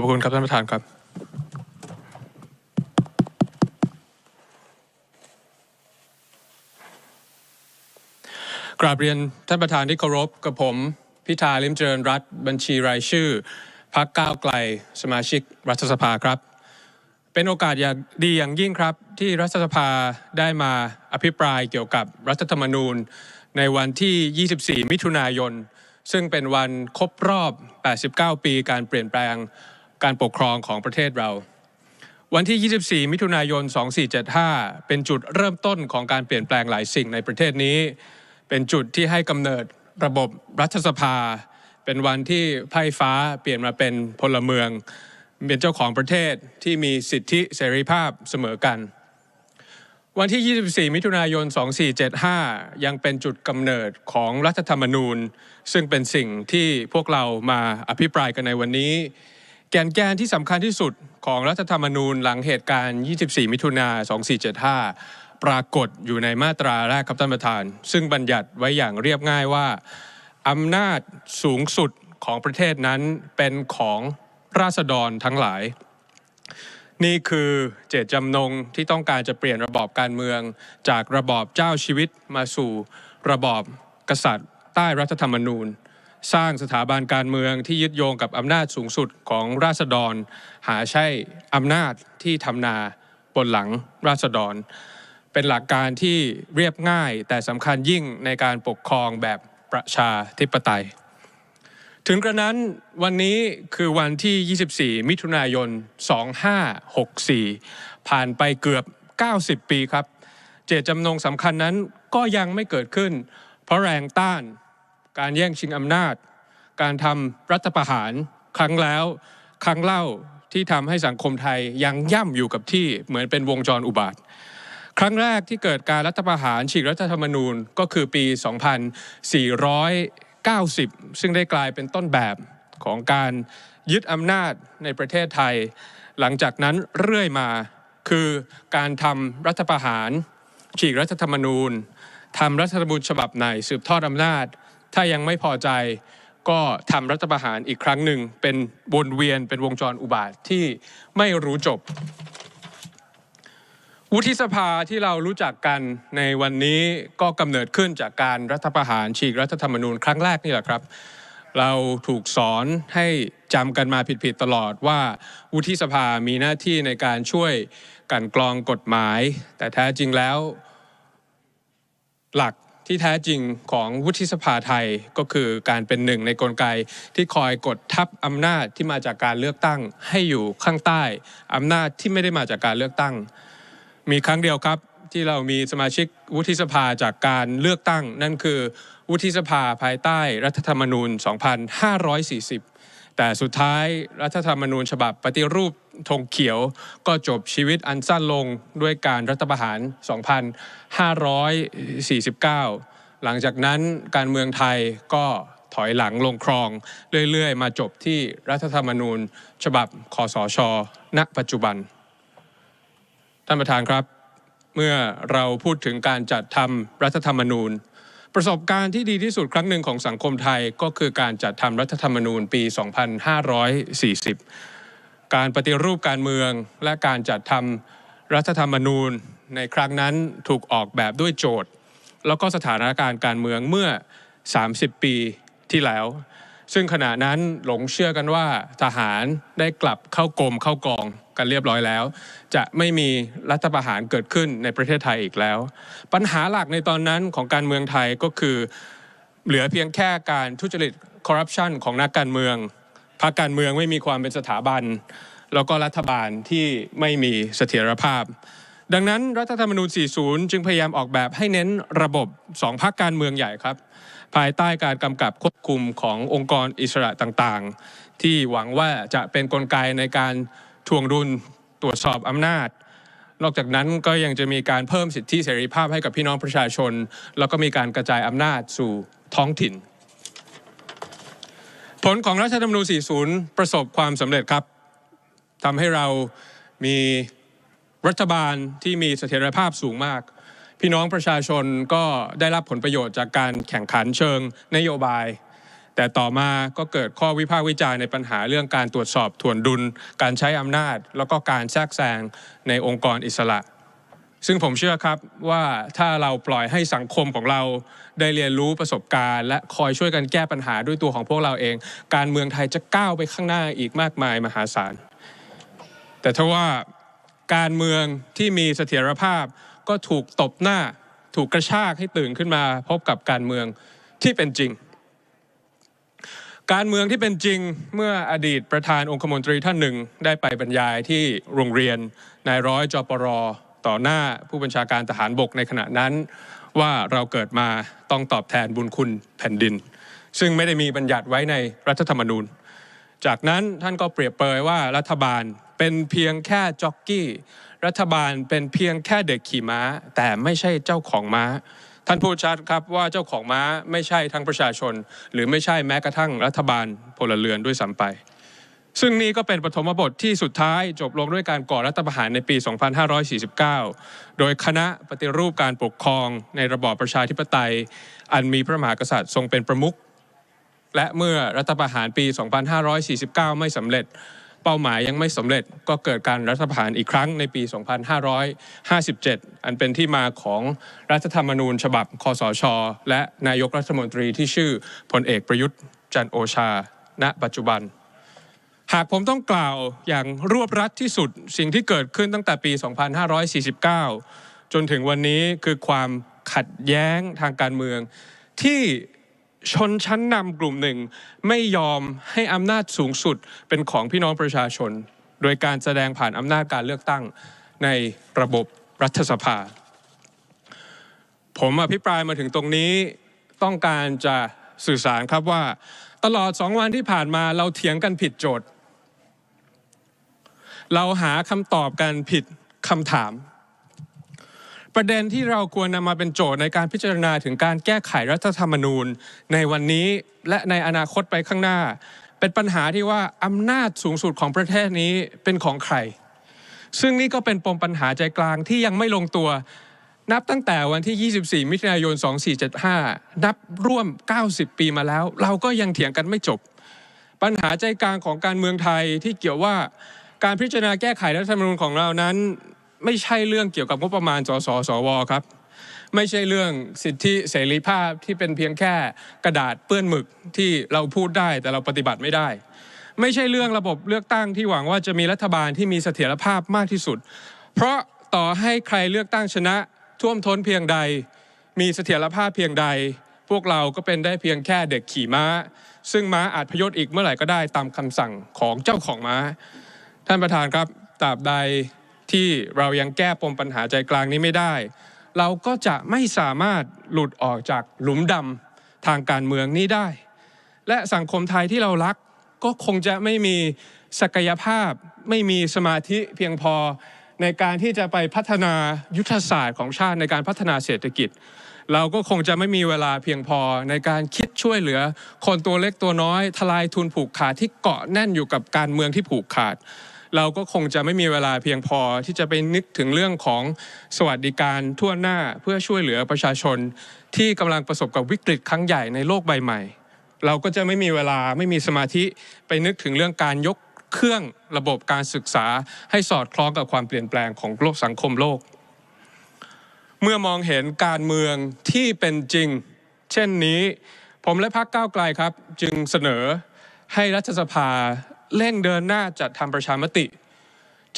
ขอบคุณครับท่านประธานครับกราบเรียนท่านประธานที่เคารพกับผม พิธาลิมเจริญรัฐบัญชีรายชื่อพักก้าวไกล สมาชิกรัฐสภาครับ เป็นโอกาสอย่างดีอย่างยิ่งครับที่รัฐสภาได้มาอภิปรายเกี่ยวกับรัฐธรรมนูญในวันที่ 24 มิถุนายนซึ่งเป็นวันครบรอบ 89 ปีการเปลี่ยนแปลงการปกครองของประเทศเรา วันที่ 24 มิถุนายน 2475 เป็นจุดเริ่มต้นของการเปลี่ยนแปลงหลายสิ่งในประเทศนี้ เป็นจุดที่ให้กำเนิดระบบรัฐสภา เป็นวันที่ไพ่ฟ้าเปลี่ยนมาเป็นพลเมืองเป็นเจ้าของประเทศที่มีสิทธิเสรีภาพเสมอกัน วันที่ 24 มิถุนายน 2475 ยังเป็นจุดกำเนิดของรัฐธรรมนูญ ซึ่งเป็นสิ่งที่พวกเรามาอภิปรายกันในวันนี้แก่นแกนที่สำคัญที่สุดของรัฐธรรมนูญหลังเหตุการณ์ 24 มิถุนา 2475 ปรากฏอยู่ในมาตราแรกครับท่านประธาน ซึ่งบัญญัติไว้อย่างเรียบง่ายว่าอำนาจสูงสุดของประเทศนั้นเป็นของราษฎรทั้งหลาย นี่คือเจตจำนงที่ต้องการจะเปลี่ยนระบอบการเมืองจากระบอบเจ้าชีวิตมาสู่ระบอบกษัตริย์ ใต้รัฐธรรมนูญสร้างสถาบันการเมืองที่ยึดโยงกับอำนาจสูงสุดของราษฎร หาใช่อำนาจที่ทำนาบนหลังราษฎร เป็นหลักการที่เรียบง่ายแต่สำคัญยิ่งในการปกครองแบบประชาธิปไตย ถึงกระนั้นวันนี้คือวันที่ 24 มิถุนายน 2564 ผ่านไปเกือบ 90 ปีครับ เจตจำนงสำคัญนั้นก็ยังไม่เกิดขึ้น เพราะแรงต้านการแย่งชิงอำนาจ การทำรัฐประหารครั้งแล้ว ครั้งเล่าที่ทำให้สังคมไทยยังย่ำอยู่กับที่เหมือนเป็นวงจรอุบาท ครั้งแรกที่เกิดการรัฐประหารฉีกรัฐธรรมนูญ ก็คือปี 2490 ซึ่งได้กลายเป็นต้นแบบของการยึดอำนาจในประเทศไทย หลังจากนั้นเรื่อยมา คือการทำรัฐประหาร ฉีกรัฐธรรมนูญทำรัฐธรรมนูญฉบับใหม่สืบทอดอำนาจถ้ายังไม่พอใจก็ทำรัฐประหารอีกครั้งหนึ่งเป็นวนเวียนเป็นวงจรอุบาทที่ไม่รู้จบวุฒิสภาที่เรารู้จักกันในวันนี้ก็กำเนิดขึ้นจากการรัฐประหารฉีกรัฐธรรมนูญครั้งแรกนี่แหละครับ เราถูกสอนให้จำกันมาผิดๆตลอดว่าวุฒิสภามีหน้าที่ในการช่วยกันกรองกฎหมาย แต่แท้จริงแล้วหลักที่แท้จริงของวุฒิสภาไทยก็คือการเป็นหนึ่งในกลไกที่คอยกดทับอำนาจที่มาจากการเลือกตั้ง ให้อยู่ข้างใต้อำนาจที่ไม่ได้มาจากการเลือกตั้ง มีครั้งเดียวครับที่เรามีสมาชิกวุฒิสภาจากการเลือกตั้ง นั่นคือวุฒิสภาภายใต้รัฐธรรมนูญ 2540 แต่สุดท้ายรัฐธรรมนูญฉบับปฏิรูปธงเขียวก็จบชีวิตอันสั้นลงด้วยการรัฐประหาร 2,549 หลังจากนั้นการเมืองไทยก็ถอยหลังลงครอง เรื่อยๆ มาจบที่รัฐธรรมนูญ ฉบับคอสชณปัจจุบัน ท่านประธานครับ เมื่อเราพูดถึงการจัดทำรัฐธรรมนูญ ประสบการณ์ที่ดีที่สุดครั้งหนึ่งของสังคมไทยก็คือการจัดทำรัฐธรรมนูญปี 2540การปฏิรูปการเมืองและการจัดทำรัฐธรรมนูญในครั้งนั้นถูกออกแบบด้วยโจทย์แล้วก็สถานการณ์การเมืองเมื่อ 30 ปีที่แล้ว ซึ่งขณะนั้นหลงเชื่อกันว่าทหารได้กลับเข้ากรมเข้ากองกันเรียบร้อยแล้ว จะไม่มีรัฐประหารเกิดขึ้นในประเทศไทยอีกแล้ว ปัญหาหลักในตอนนั้นของการเมืองไทยก็คือ เหลือเพียงแค่การทุจริตคอร์รัปชันของนักการเมืองพรรคการเมืองไม่มีความเป็นสถาบัน แล้วก็รัฐบาลที่ไม่มีเสถียรภาพ ดังนั้นรัฐธรรมนูญ40 จึงพยายามออกแบบให้เน้นระบบสองพรรคการเมืองใหญ่ครับ ภายใต้การกำกับควบคุมขององค์กรอิสระต่างๆ ที่หวังว่าจะเป็นนกลไกในการทวงดุลตรวจสอบอำนาจ นอกจากนั้นก็ยังจะมีการเพิ่มสิทธิเสรีภาพให้กับพี่น้องประชาชน แล้วก็มีการกระจายอำนาจสู่ท้องถิ่นผลของรัฐธรรมนูญ40 ประสบความสำเร็จครับทำให้เรามีรัฐบาลที่มีเสถียรภาพสูงมาก พี่น้องประชาชนก็ได้รับผลประโยชน์จากการแข่งขันเชิงนโยบาย แต่ต่อมาก็เกิดข้อวิพากษ์วิจารณ์ในปัญหาเรื่องการตรวจสอบถ่วนดุล การใช้อำนาจแล้วก็การแทรกแซงในองค์กรอิสระซึ่งผมเชื่อครับว่าถ้าเราปล่อยให้สังคมของเราได้เรียนรู้ประสบการณ์ และคอยช่วยกันแก้ปัญหาด้วยตัวของพวกเราเอง การเมืองไทยจะก้าวไปข้างหน้าอีกมากมายมหาศาล แต่ถ้าว่าการเมืองที่มีเสถียรภาพก็ถูกตบหน้า ถูกกระชากให้ตื่นขึ้นมาพบกับการเมืองที่เป็นจริง การเมืองที่เป็นจริงเมื่ออดีตประธานองคมนตรีท่านหนึ่ง ได้ไปบรรยายที่โรงเรียนนายร้อยจอปรต่อหน้าผู้บัญชาการทหารบกในขณะนั้นว่าเราเกิดมาต้องตอบแทนบุญคุณแผ่นดิน ซึ่งไม่ได้มีบัญญัติไว้ในรัฐธรรมนูญ จากนั้นท่านก็เปรียบเปยว่ารัฐบาลเป็นเพียงแค่จ็อกกี้ รัฐบาลเป็นเพียงแค่เด็กขี่ม้าแต่ไม่ใช่เจ้าของม้า ท่านพูดชัดครับว่าเจ้าของม้าไม่ใช่ทั้งประชาชน หรือไม่ใช่แม้กระทั่งรัฐบาลพลเรือนด้วยซ้ำไปซึ่งนี่ก็เป็นปฐมบทที่สุดท้ายจบลงด้วยการก่อรัฐประหารในปี 2549 โดยคณะปฏิรูปการปกครองในระบอบประชาธิปไตย อันมีพระมหากษัตริย์ทรงเป็นประมุข และเมื่อรัฐประหารปี 2549 ไม่สำเร็จเป้าหมายยังไม่สำเร็จ ก็เกิดการรัฐประหารอีกครั้งในปี 2557 อันเป็นที่มาของรัฐธรรมนูญฉบับคสชและนายกรัฐมนตรีที่ชื่อพลเอกประยุทธ์จันโอชา ณ ปัจจุบันหากผมต้องกล่าวอย่างรวบรัดที่สุดสิ่งที่เกิดขึ้นตั้งแต่ปี 2549 จนถึงวันนี้คือความขัดแย้งทางการเมือง ที่ชนชั้นนำกลุ่มหนึ่ง ไม่ยอมให้อำนาจสูงสุดเป็นของพี่น้องประชาชน โดยการแสดงผ่านอำนาจการเลือกตั้งในระบบรัฐสภาผมอภิปรายมาถึงตรงนี้ต้องการจะสื่อสารครับว่า ตลอดสองวันที่ผ่านมาเราเถียงกันผิดโจทย์เราหาคำตอบกันผิดคำถาม ประเด็นที่เราควรนำมาเป็นโจทย์ในการพิจารณาถึงการแก้ไขรัฐธรรมนูญในวันนี้และในอนาคตไปข้างหน้า เป็นปัญหาที่ว่าอำนาจสูงสุดของประเทศนี้เป็นของใคร ซึ่งนี่ก็เป็นปมปัญหาใจกลางที่ยังไม่ลงตัว นับตั้งแต่วันที่ 24 มิถุนายน 2475 นับร่วม 90 ปีมาแล้ว เราก็ยังเถียงกันไม่จบ ปัญหาใจกลางของการเมืองไทยที่เกี่ยวว่าการพิจารณาแก้ไขรัฐธรรมนูญของเรานั้น ไม่ใช่เรื่องเกี่ยวกับงบประมาณสสสว ครับไม่ใช่เรื่องสิทธิเสรีภาพที่เป็นเพียงแค่กระดาษเปื้อนหมึกที่เราพูดได้แต่เราปฏิบัติไม่ได้ ไม่ใช่เรื่องระบบเลือกตั้งที่หวังว่าจะมีรัฐบาลที่มีเสถียรภาพมากที่สุด เพราะต่อให้ใครเลือกตั้งชนะท่วมท้นเพียงใดมีเสถียรภาพเพียงใดพวกเราก็เป็นได้เพียงแค่เด็กขี่ม้า ซึ่งม้าอาจพยศอีกเมื่อไหร่ก็ได้ตามคำสั่งของเจ้าของม้าท่านประธานครับ ตราบใดที่เรายังแก้ปมปัญหาใจกลางนี้ไม่ได้ เราก็จะไม่สามารถหลุดออกจากหลุมดำทางการเมืองนี้ได้ และสังคมไทยที่เรารักก็คงจะไม่มีศักยภาพ ไม่มีสมาธิเพียงพอในการที่จะไปพัฒนายุทธศาสตร์ของชาติในการพัฒนาเศรษฐกิจ เราก็คงจะไม่มีเวลาเพียงพอในการคิดช่วยเหลือ คนตัวเล็กตัวน้อยทลายทุนผูกขาดที่เกาะแน่นอยู่กับการเมืองที่ผูกขาดเราก็คงจะไม่มีเวลาเพียงพอที่จะไปนึกถึงเรื่องของสวัสดิการทั่วหน้าเพื่อช่วยเหลือประชาชน ที่กำลังประสบกับวิกฤตครั้งใหญ่ในโลกใบใหม่เราก็จะไม่มีเวลาไม่มีสมาธิไปนึกถึงเรื่องการยกเครื่องระบบการศึกษา ให้สอดคล้องกับความเปลี่ยนแปลงของโลกสังคมโลก เมื่อมองเห็นการเมืองที่เป็นจริง เช่นนี้ ผมและพรรคก้าวไกลครับจึงเสนอให้รัฐสภาเร่งเดินหน้าจัดทำประชามติ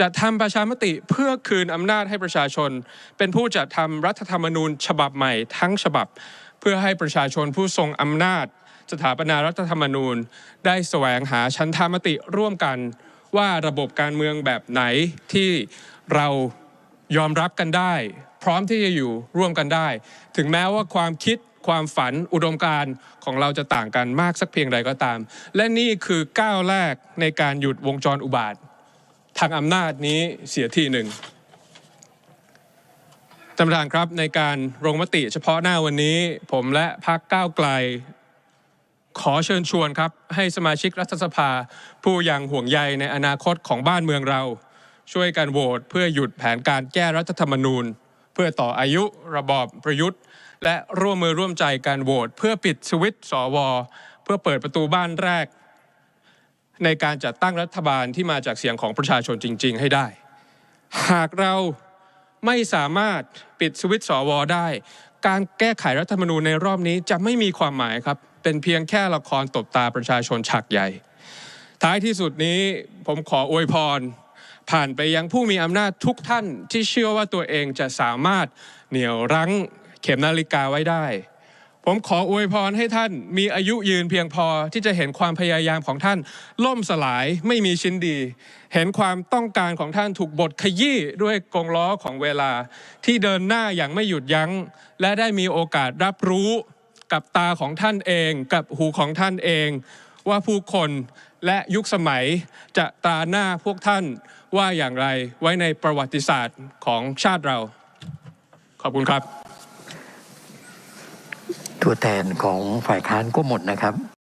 จัดทำประชามติเพื่อคืนอำนาจให้ประชาชน เป็นผู้จัดทำรัฐธรรมนูญ ฉบับใหม่ทั้งฉบับ เพื่อให้ประชาชนผู้ทรงอำนาจ สถาปนารัฐธรรมนูญ ได้แสวงหาชั้นธรรมติร่วมกันว่าระบบการเมืองแบบไหนที่เรายอมรับกันได้ พร้อมที่จะอยู่ร่วมกันได้ ถึงแม้ว่าความคิดความฝันอุดมการของเราจะต่างกันมากสักเพียงใดก็ตาม และนี่คือก้าวแรกในการหยุดวงจรอุบาททางอำนาจนี้เสียทีหนึ่งท่านประธานครับในการลงมติเฉพาะหน้าวันนี้ผมและพักก้าวไกล ขอเชิญชวนครับ ให้สมาชิกรัฐสภา ผู้ยังห่วงใยในอนาคตของบ้านเมืองเรา ช่วยกันโหวตเพื่อหยุดแผนการแก้รัฐธรรมนูญ เพื่อต่ออายุระบอบประยุทธ์และร่วมมือร่วมใจการโหวตเพื่อปิดสวิตสว เพื่อเปิดประตูบ้านแรก ในการจัดตั้งรัฐบาลที่มาจากเสียงของประชาชนจริง ๆ ให้ได้ หากเราไม่สามารถปิดสวิตสวได้ การแก้ไขรัฐธรรมนูญในรอบนี้จะไม่มีความหมายครับเป็นเพียงแค่ละครตบตาประชาชนฉากใหญ่ ท้ายที่สุดนี้ผมขออวยพร ผ่านไปยังผู้มีอำนาจทุกท่านที่เชื่อว่าตัวเองจะสามารถเหนี่ยวรั้งเข็มนาฬิกาไว้ได้ ผมขออวยพรให้ท่านมีอายุยืนเพียงพอที่จะเห็นความพยายามของท่านล่มสลายไม่มีชิ้นดี เห็นความต้องการของท่านถูกบทขยี้ด้วยกงล้อของเวลาที่เดินหน้าอย่างไม่หยุดยัง้ง และได้มีโอกาสรับรู้กับตาของท่านเอง กับหูของท่านเอง ว่าผู้คนและยุคสมัยจะตราหน้าพวกท่านว่าอย่างไรไว้ในประวัติศาสตร์ของชาติเรา ขอบคุณครับตัวแทนของฝ่ายค้านก็หมดนะครับ